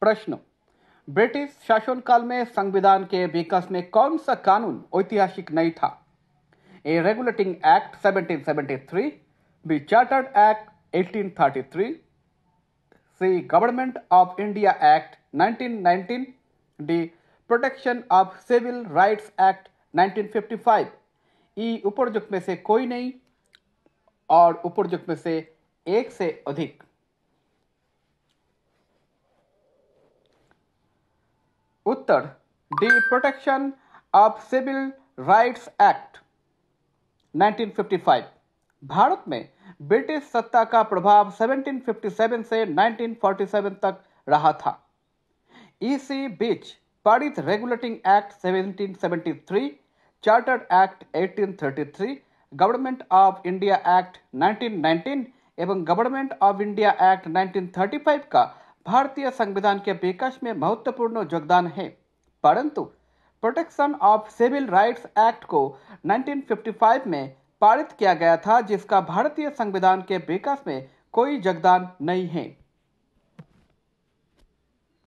प्रश्न ब्रिटिश शासनकाल में संविधान के विकास में कौन सा कानून ऐतिहासिक नहीं था A regulating act 1773 B chartered act 1833 C government of India act 1919 D protection of civil rights act 1955 E उपरजुक्त में से कोई नहीं और उपरयुक्त में से एक से अधिक उत्तर D protection of civil rights act 1955 भारत में ब्रिटिश सत्ता का प्रभाव 1757 से 1947 तक रहा था इसी e बीच पारित regulating act 1773 chartered act 1833 government of India act 1919 एवं गवर्नमेंट ऑफ इंडिया एक्ट 1935 का भारतीय संविधान के विकास में महत्वपूर्ण योगदान है परंतु protection of civil rights act को 1955 में पारित किया गया था जिसका भारतीय संविधान के विकास में कोई योगदान नहीं है